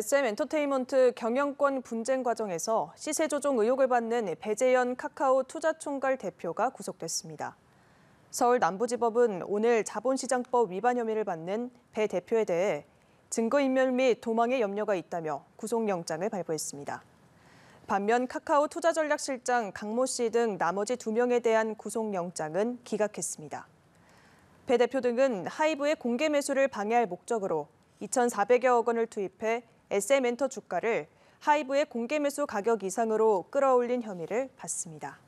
SM엔터테인먼트 경영권 분쟁 과정에서 시세 조종 의혹을 받는 배재현 카카오 투자총괄 대표가 구속됐습니다. 서울 남부지법은 오늘 자본시장법 위반 혐의를 받는 배 대표에 대해 증거인멸 및 도망의 염려가 있다며 구속영장을 발부했습니다. 반면 카카오 투자전략실장 강모 씨 등 나머지 두명에 대한 구속영장은 기각했습니다. 배 대표 등은 하이브의 공개 매수를 방해할 목적으로 2,400여억 원을 투입해 SM엔터 주가를 하이브의 공개 매수 가격 이상으로 끌어올린 혐의를 받습니다.